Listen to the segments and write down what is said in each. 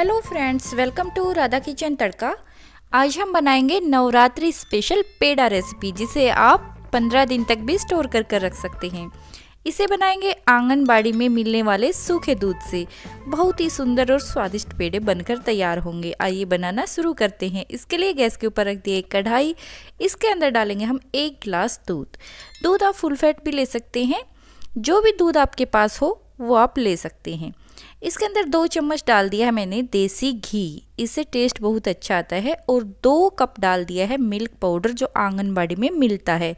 hello friends welcome to Radha kitchen tadka आज हम बनाएंगे नवरात्रि स्पेशल पेड़ा रेसिपी जिसे आप 15 दिन तक भी स्टोर कर कर रख सकते हैं इसे बनाएंगे आंगनबाड़ी में मिलने वाले सूखे दूध से बहुत ही सुंदर और स्वादिष्ट पेड़े बनकर तैयार होंगे आइए बनाना शुरू करते हैं इसके लिए गैस के ऊपर रख दिए एक कढ़ाई इसके अंदर डालेंगे हम एक गिलास दूध दूध आप फुल फैट भी ले सकते हैं जो भी दूध आपके पास हो वो आप ले सकते हैं इसके अंदर दो चम्मच डाल दिया है मैंने देसी घी इससे टेस्ट बहुत अच्छा आता है और दो कप डाल दिया है मिल्क पाउडर जो आंगनबाड़ी में मिलता है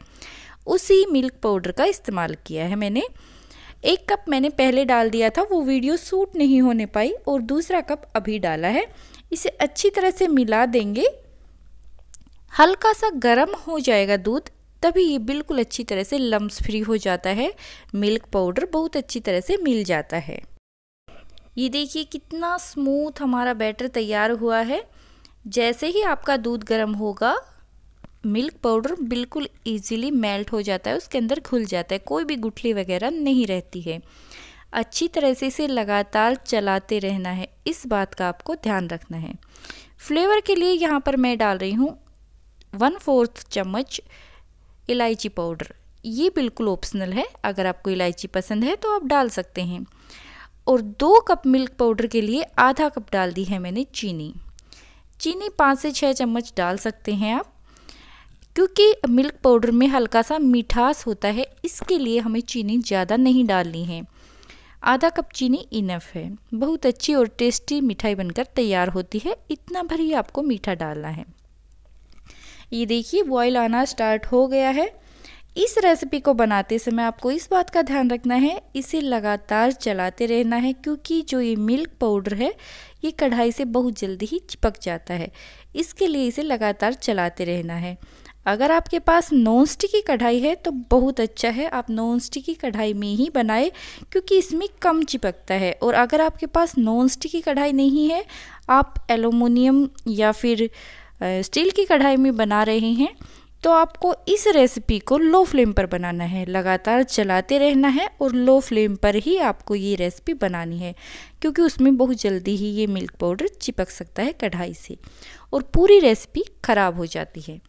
उसी मिल्क पाउडर का इस्तेमाल किया है मैंने एक कप मैंने पहले डाल दिया था वो वीडियो सूट नहीं होने पाई और दूसरा कप अभी डाला है इसे अच्छी तरह से मिला देंगे हल्का सा गर्म हो जाएगा दूध तभी ये बिल्कुल अच्छी तरह से लम्स फ्री हो जाता है मिल्क पाउडर बहुत अच्छी तरह से मिल जाता है ये देखिए कितना स्मूथ हमारा बैटर तैयार हुआ है जैसे ही आपका दूध गर्म होगा मिल्क पाउडर बिल्कुल इजीली मेल्ट हो जाता है उसके अंदर घुल जाता है कोई भी गुठली वगैरह नहीं रहती है अच्छी तरह से इसे लगातार चलाते रहना है इस बात का आपको ध्यान रखना है फ्लेवर के लिए यहाँ पर मैं डाल रही हूँ वन फोर्थ चम्मच इलायची पाउडर ये बिल्कुल ऑप्शनल है अगर आपको इलायची पसंद है तो आप डाल सकते हैं और दो कप मिल्क पाउडर के लिए आधा कप डाल दी है मैंने चीनी चीनी पाँच से छः चम्मच डाल सकते हैं आप क्योंकि मिल्क पाउडर में हल्का सा मिठास होता है इसके लिए हमें चीनी ज़्यादा नहीं डालनी है आधा कप चीनी इनफ है बहुत अच्छी और टेस्टी मिठाई बनकर तैयार होती है इतना भर ही आपको मीठा डालना है ये देखिए बॉयल आना स्टार्ट हो गया है इस रेसिपी को बनाते समय आपको इस बात का ध्यान रखना है इसे लगातार चलाते रहना है क्योंकि जो ये मिल्क पाउडर है ये कढ़ाई से बहुत जल्दी ही चिपक जाता है इसके लिए इसे लगातार चलाते रहना है अगर आपके पास नॉन स्टिकी कढ़ाई है तो बहुत अच्छा है आप नॉन स्टिकी कढ़ाई में ही बनाएं क्योंकि इसमें कम चिपकता है और अगर आपके पास नॉन स्टिकी कढ़ाई नहीं है आप एलुमिनियम या फिर स्टील की कढ़ाई में बना रहे हैं तो आपको इस रेसिपी को लो फ्लेम पर बनाना है लगातार चलाते रहना है और लो फ्लेम पर ही आपको ये रेसिपी बनानी है क्योंकि उसमें बहुत जल्दी ही ये मिल्क पाउडर चिपक सकता है कढ़ाई से और पूरी रेसिपी ख़राब हो जाती है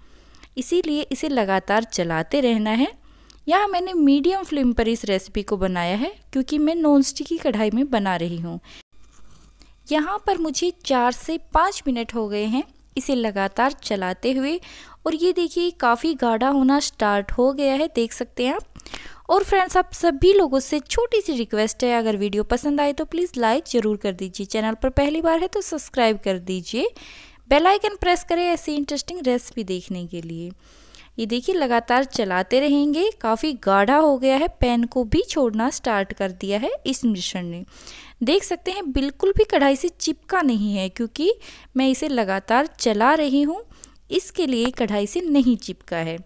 इसीलिए इसे लगातार चलाते रहना है यहाँ मैंने मीडियम फ्लेम पर इस रेसिपी को बनाया है क्योंकि मैं नॉन स्टिक की कढ़ाई में बना रही हूँ यहाँ पर मुझे चार से पाँच मिनट हो गए हैं इसे लगातार चलाते हुए और ये देखिए काफ़ी गाढ़ा होना स्टार्ट हो गया है देख सकते हैं आप और फ्रेंड्स आप सभी लोगों से छोटी सी रिक्वेस्ट है अगर वीडियो पसंद आए तो प्लीज़ लाइक ज़रूर कर दीजिए चैनल पर पहली बार है तो सब्सक्राइब कर दीजिए बेल आइकन प्रेस करें ऐसी इंटरेस्टिंग रेसिपी देखने के लिए ये देखिए लगातार चलाते रहेंगे काफ़ी गाढ़ा हो गया है पैन को भी छोड़ना स्टार्ट कर दिया है इस मिश्रण ने देख सकते हैं बिल्कुल भी कढ़ाई से चिपका नहीं है क्योंकि मैं इसे लगातार चला रही हूँ इसके लिए कढ़ाई से नहीं चिपका है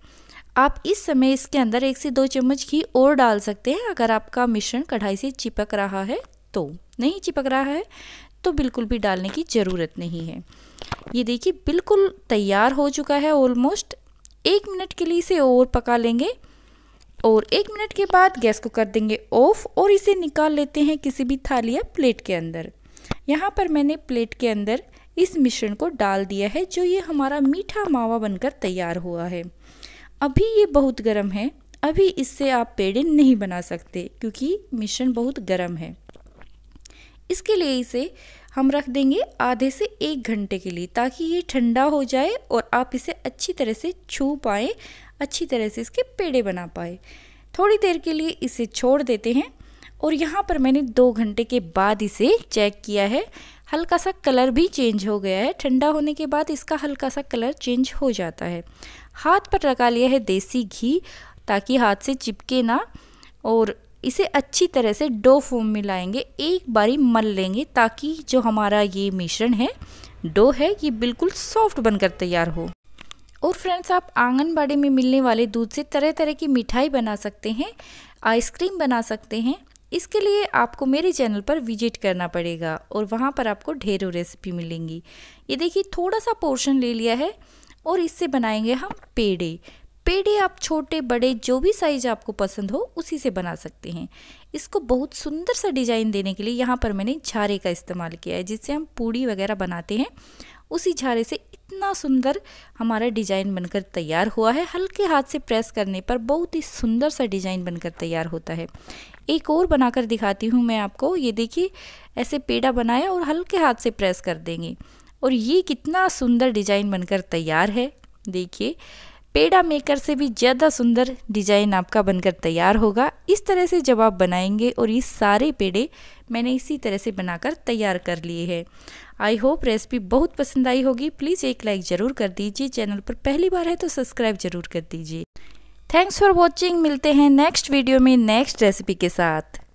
आप इस समय इसके अंदर एक से दो चम्मच घी और डाल सकते हैं अगर आपका मिश्रण कढ़ाई से चिपक रहा है तो नहीं चिपक रहा है तो बिल्कुल भी डालने की ज़रूरत नहीं है ये देखिए बिल्कुल तैयार हो चुका है ऑलमोस्ट एक मिनट के लिए इसे और पका लेंगे और एक मिनट के बाद गैस को कर देंगे ऑफ और इसे निकाल लेते हैं किसी भी थाली या प्लेट के अंदर यहाँ पर मैंने प्लेट के अंदर इस मिश्रण को डाल दिया है जो ये हमारा मीठा मावा बनकर तैयार हुआ है अभी ये बहुत गर्म है अभी इससे आप पेड़े नहीं बना सकते क्योंकि मिश्रण बहुत गर्म है इसके लिए इसे हम रख देंगे आधे से एक घंटे के लिए ताकि ये ठंडा हो जाए और आप इसे अच्छी तरह से छू पाएँ अच्छी तरह से इसके पेड़े बना पाए थोड़ी देर के लिए इसे छोड़ देते हैं और यहाँ पर मैंने दो घंटे के बाद इसे चेक किया है हल्का सा कलर भी चेंज हो गया है ठंडा होने के बाद इसका हल्का सा कलर चेंज हो जाता है हाथ पर लगा लिया है देसी घी ताकि हाथ से चिपके ना और इसे अच्छी तरह से डो फोम में लाएंगे एक बारी मल लेंगे ताकि जो हमारा ये मिश्रण है डो है ये बिल्कुल सॉफ्ट बनकर तैयार हो और फ्रेंड्स आप आंगनबाड़ी में मिलने वाले दूध से तरह तरह की मिठाई बना सकते हैं आइसक्रीम बना सकते हैं इसके लिए आपको मेरे चैनल पर विजिट करना पड़ेगा और वहाँ पर आपको ढेरों रेसिपी मिलेंगी ये देखिए थोड़ा सा पोर्शन ले लिया है और इससे बनाएंगे हम पेड़े पेड़े आप छोटे बड़े जो भी साइज आपको पसंद हो उसी से बना सकते हैं इसको बहुत सुंदर सा डिज़ाइन देने के लिए यहाँ पर मैंने झारे का इस्तेमाल किया है जिससे हम पूड़ी वगैरह बनाते हैं उसी झारे से इतना सुंदर हमारा डिजाइन बनकर तैयार हुआ है हल्के हाथ से प्रेस करने पर बहुत ही सुंदर सा डिजाइन बनकर तैयार होता है एक और बनाकर दिखाती हूँ मैं आपको ये देखिए ऐसे पेड़ा बनाया और हल्के हाथ से प्रेस कर देंगे और ये कितना सुंदर डिजाइन बनकर तैयार है देखिए पेड़ा मेकर से भी ज़्यादा सुंदर डिजाइन आपका बनकर तैयार होगा इस तरह से जब आप बनाएंगे और ये सारे पेड़े मैंने इसी तरह से बनाकर तैयार कर लिए हैं आई होप रेसिपी बहुत पसंद आई होगी प्लीज़ एक लाइक ज़रूर कर दीजिए चैनल पर पहली बार है तो सब्सक्राइब ज़रूर कर दीजिए थैंक्स फॉर वॉचिंग मिलते हैं नेक्स्ट वीडियो में नेक्स्ट रेसिपी के साथ